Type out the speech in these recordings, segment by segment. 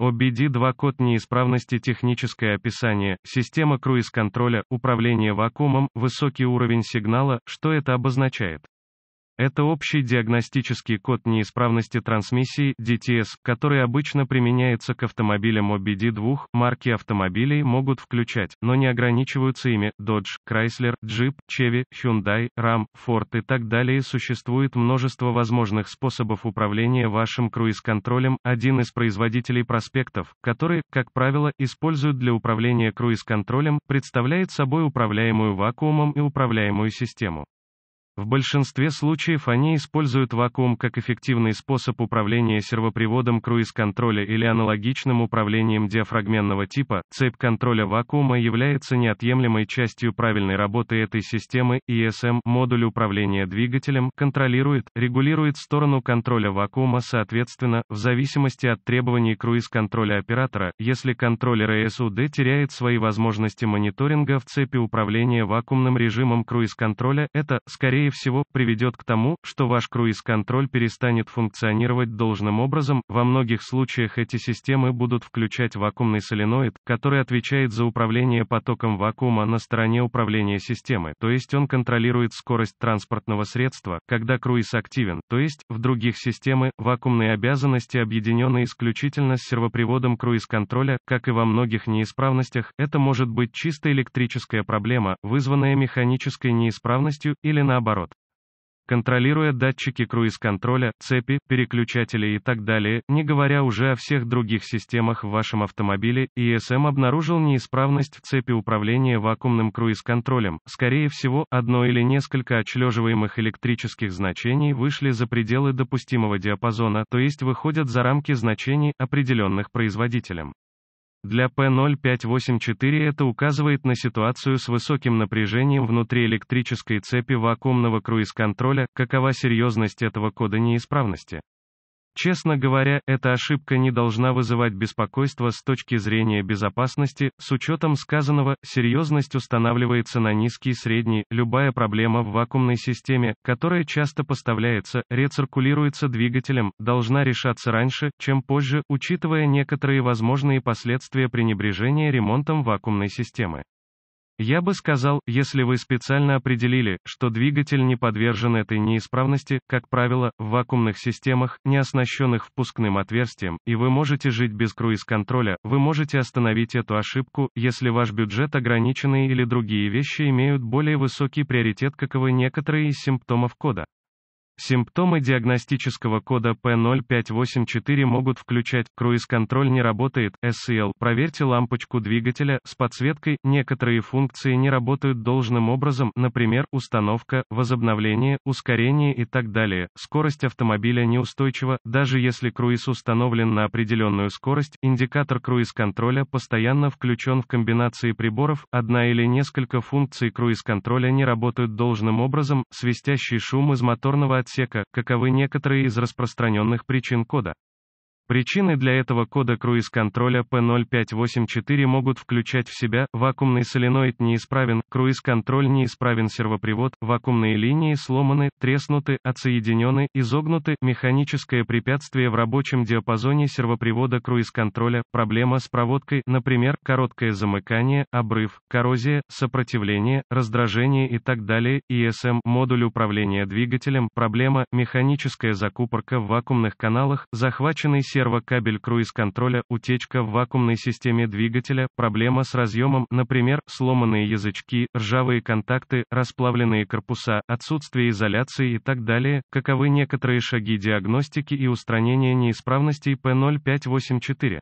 OBD2 код неисправности техническое описание, система круиз-контроля, управление вакуумом, высокий уровень сигнала, что это обозначает? Это общий диагностический код неисправности трансмиссии DTS, который обычно применяется к автомобилям OBD2. Марки автомобилей могут включать, но не ограничиваются ими. Dodge, Chrysler, Jeep, Chevy, Hyundai, Ram, Ford и так далее. Существует множество возможных способов управления вашим круиз-контролем. Один из производителей проспектов, который, как правило, используют для управления круиз-контролем, представляет собой управляемую вакуумом и управляемую систему. В большинстве случаев они используют вакуум как эффективный способ управления сервоприводом круиз-контроля или аналогичным управлением диафрагменного типа. Цепь контроля вакуума является неотъемлемой частью правильной работы этой системы. ESM, модуль управления двигателем, контролирует, регулирует сторону контроля вакуума соответственно, в зависимости от требований круиз-контроля оператора. Если контроллер ESUD теряет свои возможности мониторинга в цепи управления вакуумным режимом круиз-контроля, это, скорее скорее всего, приведет к тому, что ваш круиз-контроль перестанет функционировать должным образом, во многих случаях эти системы будут включать вакуумный соленоид, который отвечает за управление потоком вакуума на стороне управления системы, то есть он контролирует скорость транспортного средства, когда круиз активен, то есть, в других системы, вакуумные обязанности объединены исключительно с сервоприводом круиз-контроля, как и во многих неисправностях, это может быть чисто электрическая проблема, вызванная механической неисправностью, или наоборот, оборот. Контролируя датчики круиз-контроля, цепи, переключатели и так далее, не говоря уже о всех других системах в вашем автомобиле, ESM обнаружил неисправность в цепи управления вакуумным круиз-контролем. Скорее всего, одно или несколько очлеживаемых электрических значений вышли за пределы допустимого диапазона, то есть выходят за рамки значений, определенных производителем. Для P0584 это указывает на ситуацию с высоким напряжением внутри электрической цепи вакуумного круиз-контроля, какова серьезность этого кода неисправности. Честно говоря, эта ошибка не должна вызывать беспокойства с точки зрения безопасности, с учетом сказанного, серьезность устанавливается на низкий и средний, любая проблема в вакуумной системе, которая часто поставляется, рециркулируется двигателем, должна решаться раньше, чем позже, учитывая некоторые возможные последствия пренебрежения ремонтом вакуумной системы. Я бы сказал, если вы специально определили, что двигатель не подвержен этой неисправности, как правило, в вакуумных системах, не оснащенных впускным отверстием, и вы можете жить без круиз-контроля, вы можете остановить эту ошибку, если ваш бюджет ограниченный или другие вещи имеют более высокий приоритет, каковы некоторые из симптомов кода. Симптомы диагностического кода P0584 могут включать круиз-контроль не работает, SEL, проверьте лампочку двигателя с подсветкой, некоторые функции не работают должным образом, например, установка, возобновление, ускорение и так далее. Скорость автомобиля неустойчива, даже если круиз установлен на определенную скорость, индикатор круиз-контроля постоянно включен в комбинации приборов, одна или несколько функций круиз-контроля не работают должным образом, свистящий шум из моторного отсека отсека, каковы некоторые из распространенных причин кода. Причины для этого кода круиз-контроля P0584 могут включать в себя вакуумный соленоид неисправен, круиз-контроль неисправен сервопривод, вакуумные линии сломаны, треснуты, отсоединены, изогнуты, механическое препятствие в рабочем диапазоне сервопривода круиз-контроля, проблема с проводкой, например, короткое замыкание, обрыв, коррозия, сопротивление, раздражение и так далее, ESM, модуль управления двигателем, проблема, механическая закупорка в вакуумных каналах, захваченный сервопривод сервокабель круиз-контроля, утечка в вакуумной системе двигателя, проблема с разъемом, например, сломанные язычки, ржавые контакты, расплавленные корпуса, отсутствие изоляции и так далее, каковы некоторые шаги диагностики и устранения неисправностей P0584.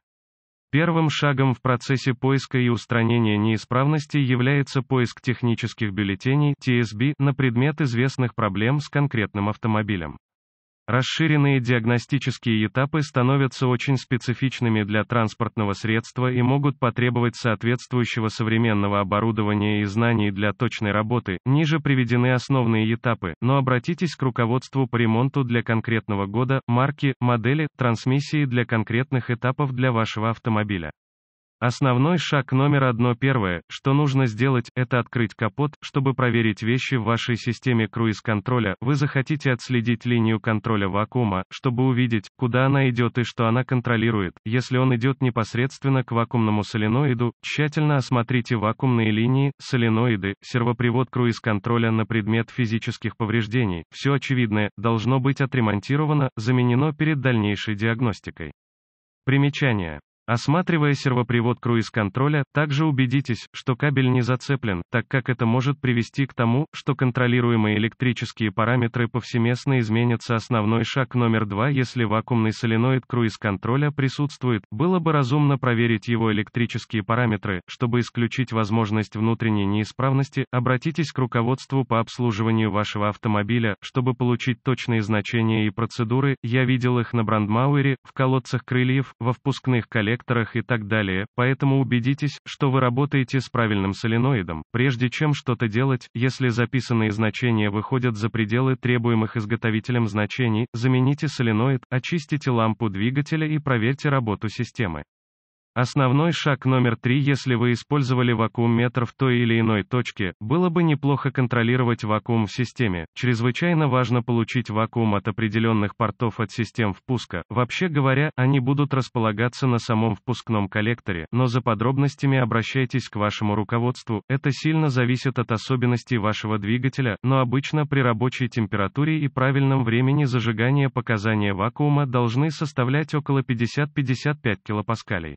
Первым шагом в процессе поиска и устранения неисправностей является поиск технических бюллетеней TSB на предмет известных проблем с конкретным автомобилем. Расширенные диагностические этапы становятся очень специфичными для транспортного средства и могут потребовать соответствующего современного оборудования и знаний для точной работы. Ниже приведены основные этапы, но обратитесь к руководству по ремонту для конкретного года, марки, модели, трансмиссии для конкретных этапов для вашего автомобиля. Основной шаг номер одно первое, что нужно сделать, это открыть капот, чтобы проверить вещи в вашей системе круиз-контроля, вы захотите отследить линию контроля вакуума, чтобы увидеть, куда она идет и что она контролирует, если он идет непосредственно к вакуумному соленоиду, тщательно осмотрите вакуумные линии, соленоиды, сервопривод круиз-контроля на предмет физических повреждений, все очевидное, должно быть отремонтировано, заменено перед дальнейшей диагностикой. Примечание. Осматривая сервопривод круиз-контроля, также убедитесь, что кабель не зацеплен, так как это может привести к тому, что контролируемые электрические параметры повсеместно изменятся. Основной шаг номер два, если вакуумный соленоид круиз-контроля присутствует, было бы разумно проверить его электрические параметры, чтобы исключить возможность внутренней неисправности, обратитесь к руководству по обслуживанию вашего автомобиля, чтобы получить точные значения и процедуры, я видел их на Брандмауэре, в колодцах крыльев, во впускных коллекциях, коллекторах и так далее, поэтому убедитесь, что вы работаете с правильным соленоидом, прежде чем что-то делать, если записанные значения выходят за пределы требуемых изготовителем значений, замените соленоид, очистите лампу двигателя и проверьте работу системы. Основной шаг номер три, если вы использовали вакуум-метр в той или иной точке, было бы неплохо контролировать вакуум в системе. Чрезвычайно важно получить вакуум от определенных портов от систем впуска. Вообще говоря, они будут располагаться на самом впускном коллекторе, но за подробностями обращайтесь к вашему руководству. Это сильно зависит от особенностей вашего двигателя, но обычно при рабочей температуре и правильном времени зажигания показания вакуума должны составлять около 50-55 килопаскалей.